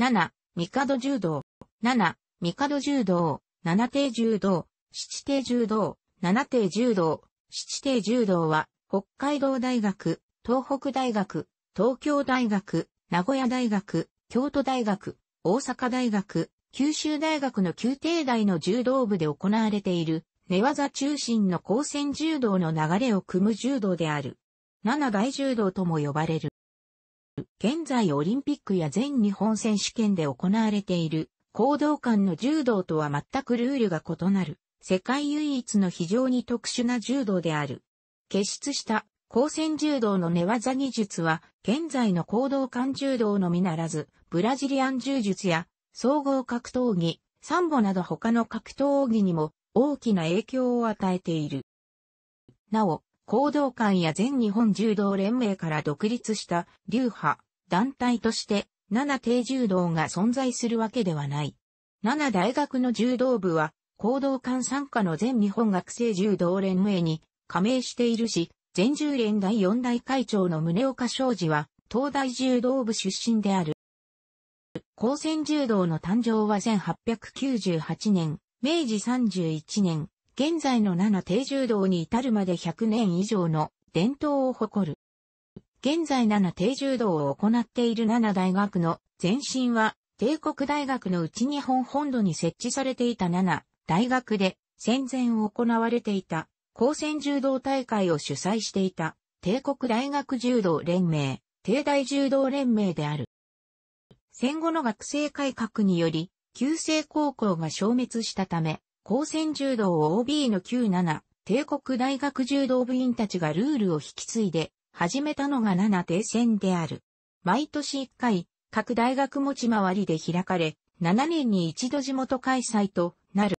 7、帝柔道、7、帝柔道、七帝柔道、七帝柔道、七帝柔道、七帝柔道は、北海道大学、東北大学、東京大学、名古屋大学、京都大学、大阪大学、九州大学の宮廷大の柔道部で行われている、寝技中心の高専柔道の流れを組む柔道である。七大柔道とも呼ばれる。現在オリンピックや全日本選手権で行われている、行動間の柔道とは全くルールが異なる、世界唯一の非常に特殊な柔道である。結出した光線柔道の寝技技術は、現在の行動間柔道のみならず、ブラジリアン柔術や、総合格闘技、サンボなど他の格闘技にも大きな影響を与えている。なお、行動館や全日本柔道連盟から独立した流派、団体として、七低柔道が存在するわけではない。七大学の柔道部は、行動館参加の全日本学生柔道連盟に加盟しているし、全柔連第4大会長の宗岡昌司は、東大柔道部出身である。高専柔道の誕生は1898年、明治31年、現在の七定住道に至るまで100年以上の伝統を誇る。現在七定住道を行っている七大学の前身は帝国大学の内日本本土に設置されていた七大学で戦前行われていた高専柔道大会を主催していた帝国大学柔道連盟、帝大柔道連盟である。戦後の学生改革により、旧制高校が消滅したため、高専柔道 OB の97、帝国大学柔道部員たちがルールを引き継いで、始めたのが7定戦である。毎年1回、各大学持ち回りで開かれ、7年に一度地元開催となる。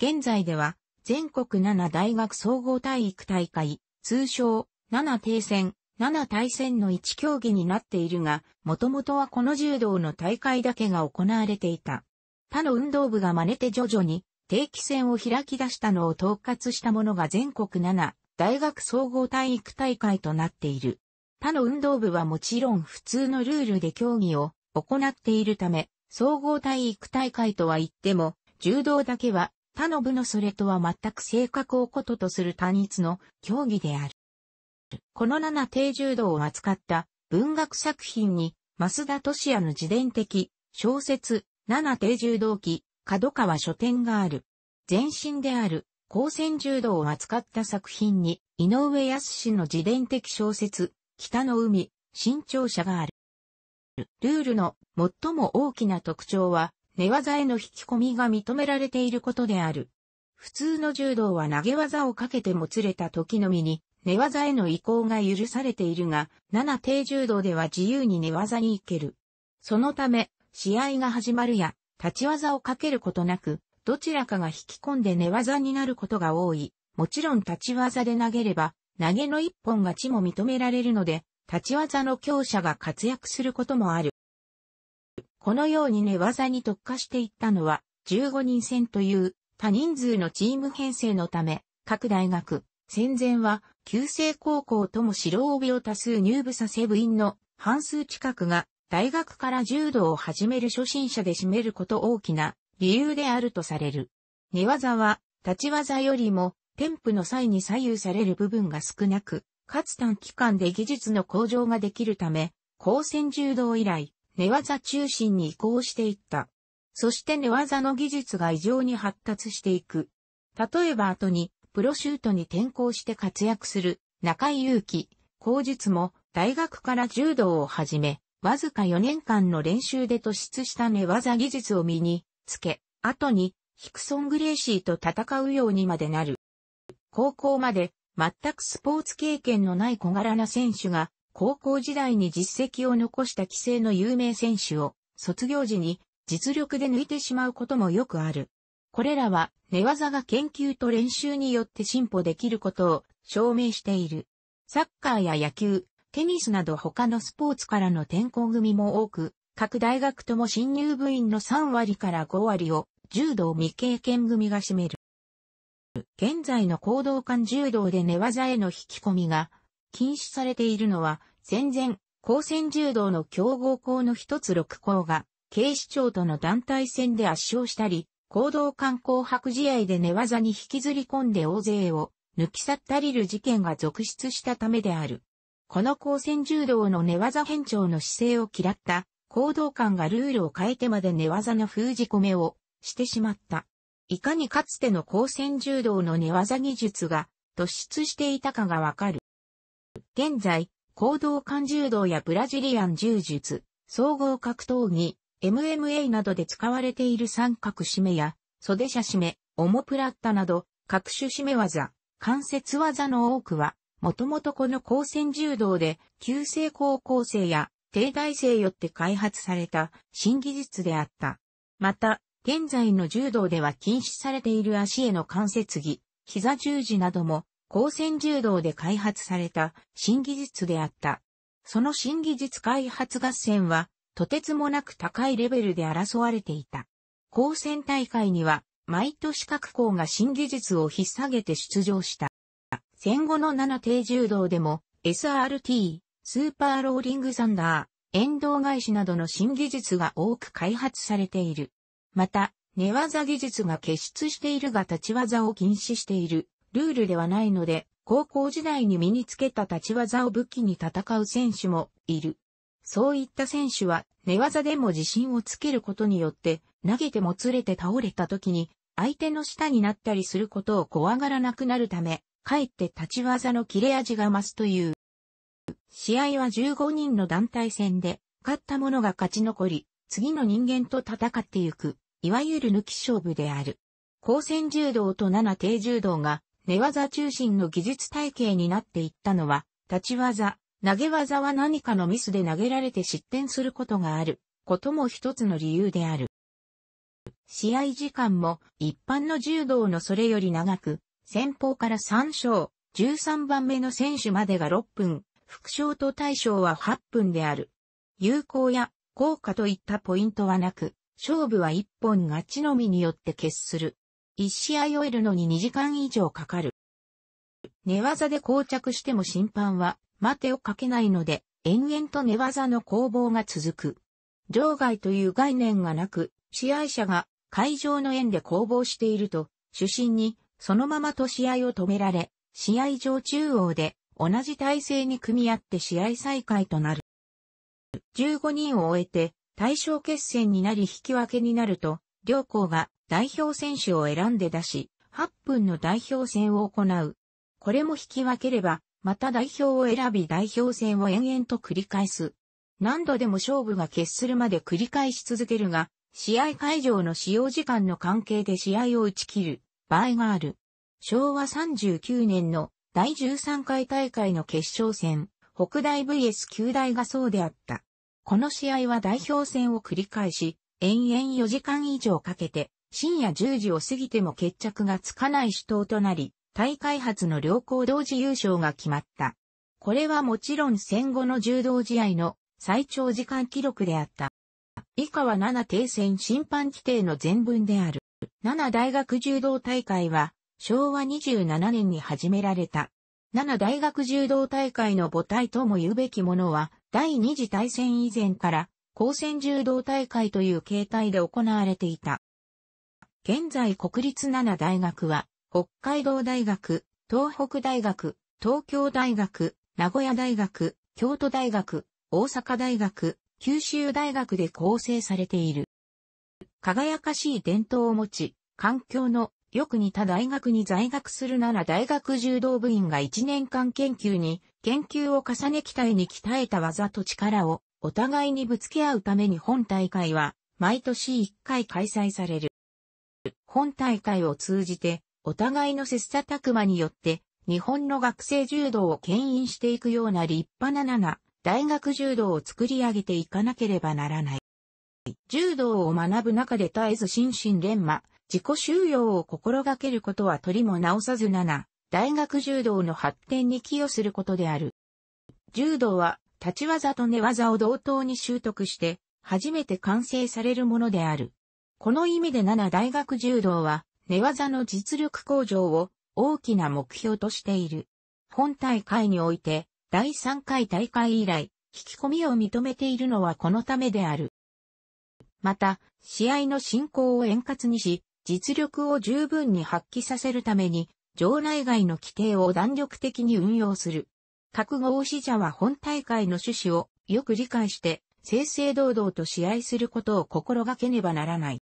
現在では、全国7大学総合体育大会、通称、7定戦、7対戦の1競技になっているが、もともとはこの柔道の大会だけが行われていた。他の運動部が真似て徐々に定期戦を開き出したのを統括したものが全国7大学総合体育大会となっている。他の運動部はもちろん普通のルールで競技を行っているため、総合体育大会とは言っても、柔道だけは他の部のそれとは全く性格をこととする単一の競技である。この7低柔道を扱った文学作品に、増田俊也の自伝的小説、7低柔道記、角川書店がある。前身である、高専柔道を扱った作品に、井上康の自伝的小説、北の海、新潮社がある。ルールの最も大きな特徴は、寝技への引き込みが認められていることである。普通の柔道は投げ技をかけてもつれた時のみに、寝技への移行が許されているが、七低柔道では自由に寝技に行ける。そのため、試合が始まるや、立ち技をかけることなく、どちらかが引き込んで寝技になることが多い。もちろん立ち技で投げれば、投げの一本勝ちも認められるので、立ち技の強者が活躍することもある。このように寝技に特化していったのは、15人戦という多人数のチーム編成のため、各大学、戦前は、旧制高校とも白帯を多数入部させ部員の半数近くが大学から柔道を始める初心者で占めること大きな理由であるとされる。寝技は、立ち技よりも、添付の際に左右される部分が少なく、かつ短期間で技術の向上ができるため、高専柔道以来、寝技中心に移行していった。そして寝技の技術が異常に発達していく。例えば後に、プロシュートに転向して活躍する中井祐希、後日も大学から柔道を始め、わずか4年間の練習で突出した寝技技術を身につけ、後にヒクソン・グレーシーと戦うようにまでなる。高校まで全くスポーツ経験のない小柄な選手が高校時代に実績を残した規制の有名選手を卒業時に実力で抜いてしまうこともよくある。これらは寝技が研究と練習によって進歩できることを証明している。サッカーや野球、テニスなど他のスポーツからの転校組も多く、各大学とも新入部員の3割から5割を柔道未経験組が占める。現在の行動間柔道で寝技への引き込みが禁止されているのは、戦前、高専柔道の強豪校の一つ六校が、警視庁との団体戦で圧勝したり、行動間紅白試合で寝技に引きずり込んで大勢を抜き去ったりる事件が続出したためである。この高専柔道の寝技変調の姿勢を嫌った行動官がルールを変えてまで寝技の封じ込めをしてしまった。いかにかつての高専柔道の寝技技術が突出していたかがわかる。現在、行動官柔道やブラジリアン柔術、総合格闘技、MMA などで使われている三角締めや、袖車締め、オモプラッタなど、各種締め技、関節技の多くは、もともとこの高専柔道で、旧制高校生や帝大生よって開発された新技術であった。また、現在の柔道では禁止されている足への関節技、膝十字なども、高専柔道で開発された新技術であった。その新技術開発合戦は、とてつもなく高いレベルで争われていた。高専大会には、毎年各校が新技術を引っ提げて出場した。戦後の7低重道でも SRT、スーパーローリングサンダー、遠藤返しなどの新技術が多く開発されている。また、寝技技術が結出しているが立ち技を禁止しているルールではないので、高校時代に身につけた立ち技を武器に戦う選手もいる。そういった選手は寝技でも自信をつけることによって投げてもつれて倒れた時に相手の下になったりすることを怖がらなくなるためかえって立ち技の切れ味が増すという。試合は15人の団体戦で、勝った者が勝ち残り、次の人間と戦ってゆく、いわゆる抜き勝負である。高専柔道と七低柔道が、寝技中心の技術体系になっていったのは、立ち技、投げ技は何かのミスで投げられて失点することがある、ことも一つの理由である。試合時間も一般の柔道のそれより長く、先方から3勝、13番目の選手までが6分、副賞と対象は8分である。有効や効果といったポイントはなく、勝負は1本勝ちのみによって決する。1試合終えるのに2時間以上かかる。寝技で膠着しても審判は待てをかけないので、延々と寝技の攻防が続く。場外という概念がなく、試合者が会場の縁で攻防していると、主審にそのままと試合を止められ、試合上中央で同じ体勢に組み合って試合再開となる。15人を終えて対象決戦になり引き分けになると、両校が代表選手を選んで出し、8分の代表戦を行う。これも引き分ければ、また代表を選び代表戦を延々と繰り返す。何度でも勝負が決するまで繰り返し続けるが、試合会場の使用時間の関係で試合を打ち切る。場合がある。昭和39年の第13回大会の決勝戦、北大 vs 九大がそうであった。この試合は代表戦を繰り返し、延々4時間以上かけて、深夜10時を過ぎても決着がつかない主闘となり、大会発の両校同時優勝が決まった。これはもちろん戦後の柔道試合の最長時間記録であった。以下は7定戦審判規定の全文である。7大学柔道大会は昭和27年に始められた。7大学柔道大会の母体とも言うべきものは第二次大戦以前から高専柔道大会という形態で行われていた。現在国立7大学は北海道大学、東北大学、東京大学、名古屋大学、京都大学、大阪大学、九州大学で構成されている。輝かしい伝統を持ち、環境のよく似た大学に在学するなら大学柔道部員が1年間研究に、研究を重ね期待に鍛えた技と力をお互いにぶつけ合うために本大会は毎年1回開催される。本大会を通じてお互いの切磋琢磨によって日本の学生柔道を牽引していくような立派な7大学柔道を作り上げていかなければならない。柔道を学ぶ中で絶えず心身連磨、自己収容を心がけることは取りも直さず7、大学柔道の発展に寄与することである。柔道は、立ち技と寝技を同等に習得して、初めて完成されるものである。この意味で7大学柔道は、寝技の実力向上を大きな目標としている。本大会において、第3回大会以来、引き込みを認めているのはこのためである。また、試合の進行を円滑にし、実力を十分に発揮させるために、場内外の規定を弾力的に運用する。各合指者は本大会の趣旨をよく理解して、正々堂々と試合することを心がけねばならない。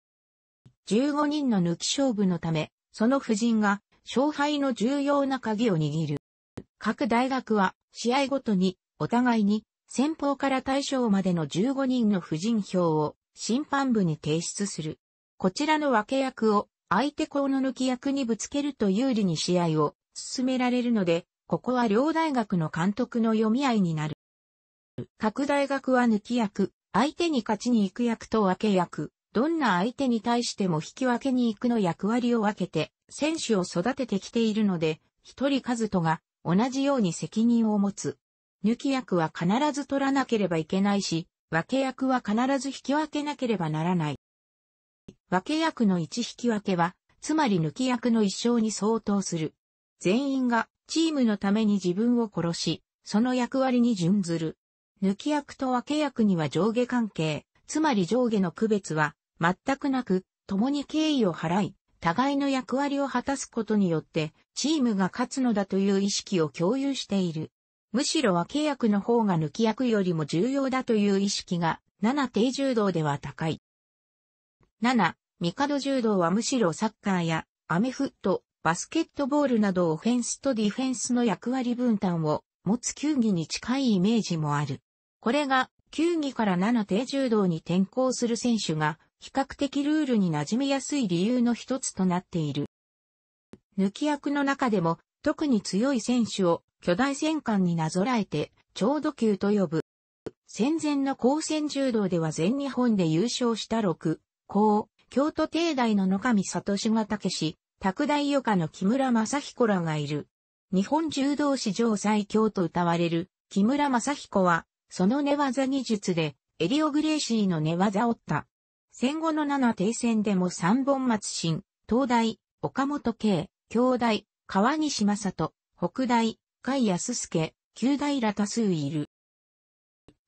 15人の抜き勝負のため、その夫人が勝敗の重要な鍵を握る。各大学は試合ごとにお互いに先方から大将までの15人の夫人票を審判部に提出する。こちらの分け役を相手校の抜き役にぶつけると有利に試合を進められるので、ここは両大学の監督の読み合いになる。各大学は抜き役、相手に勝ちに行く役と分け役、どんな相手に対しても引き分けに行くの役割を分けて、選手を育ててきているので、一人和人が同じように責任を持つ。抜き役は必ず取らなければいけないし、分け役は必ず引き分けなければならない。分け役の1引き分けは、つまり抜き役の一生に相当する。全員がチームのために自分を殺し、その役割に準ずる。抜き役と分け役には上下関係、つまり上下の区別は全くなく、共に敬意を払い、互いの役割を果たすことによって、チームが勝つのだという意識を共有している。むしろは契役の方が抜き役よりも重要だという意識が、7低柔道では高い。7、帝柔道はむしろサッカーやアメフット、バスケットボールなどオフェンスとディフェンスの役割分担を持つ球技に近いイメージもある。これが球技から7低柔道に転向する選手が比較的ルールに馴染みやすい理由の一つとなっている。抜き役の中でも特に強い選手を巨大戦艦になぞらえて、超度級と呼ぶ。戦前の高専柔道では全日本で優勝した6、高、京都帝大の野上里志が武し、拓大余家の木村正彦らがいる。日本柔道史上最強と歌われる木村正彦は、その寝技技術で、エリオ・グレーシーの寝技をった。戦後の七帝戦でも三本松新、東大、岡本慶、京大、川西正人、北大、甲斐康介、大ら多数いる。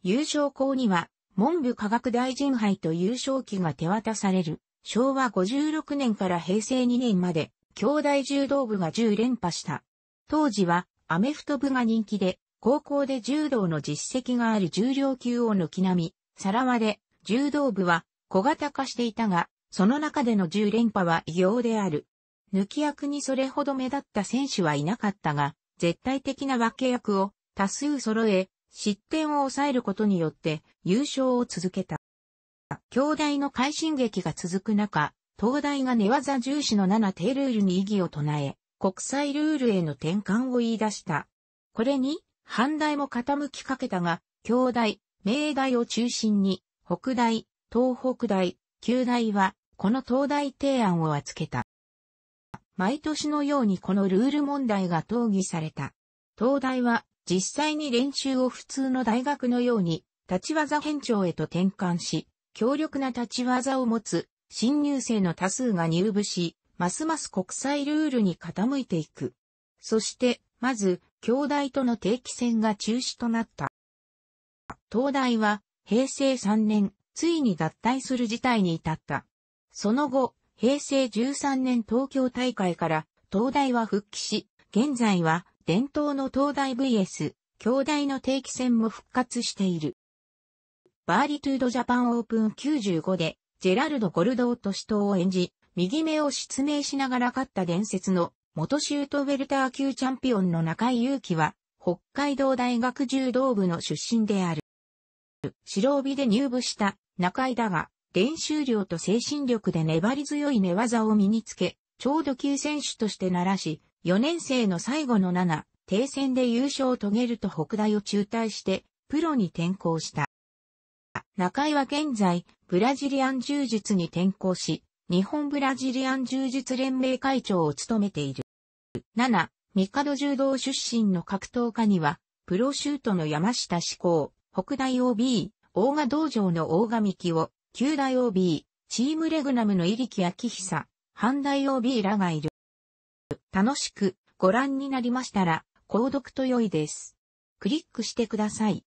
優勝校には、文部科学大臣杯と優勝旗が手渡される、昭和56年から平成2年まで、兄弟柔道部が10連覇した。当時は、アメフト部が人気で、高校で柔道の実績がある重量級を抜き並み、さらわれ、柔道部は小型化していたが、その中での10連覇は異様である。抜き役にそれほど目立った選手はいなかったが、絶対的な分け役を多数揃え、失点を抑えることによって優勝を続けた。兄弟の快進撃が続く中、東大が寝技重視の7低ルールに異議を唱え、国際ルールへの転換を言い出した。これに、反大も傾きかけたが、京大、明大を中心に、北大、東北大、九大は、この東大提案を預けた。毎年のようにこのルール問題が討議された。東大は実際に練習を普通の大学のように立ち技編長へと転換し、強力な立ち技を持つ新入生の多数が入部し、ますます国際ルールに傾いていく。そして、まず、京大との定期戦が中止となった。東大は、平成3年、ついに脱退する事態に至った。その後、平成13年東京大会から東大は復帰し、現在は伝統の東大 VS 兄弟の定期戦も復活している。バーリトゥードジャパンオープン95でジェラルド・ゴルドーと死闘を演じ、右目を失明しながら勝った伝説の元シュートウェルター級チャンピオンの中井祐希は、北海道大学柔道部の出身である。白帯で入部した中井だが、練習量と精神力で粘り強い寝技を身につけ、超度級選手として鳴らし、4年生の最後の7、停戦で優勝を遂げると北大を中退して、プロに転向した。中井は現在、ブラジリアン柔術に転向し、日本ブラジリアン柔術連盟会長を務めている。7、角柔道出身の格闘家には、プロシュートの山下志向、北大 OB、大賀道場の大賀美希を、旧大 OB、チームレグナムの入木明久、半大 OB らがいる。楽しくご覧になりましたら、購読と良いです。クリックしてください。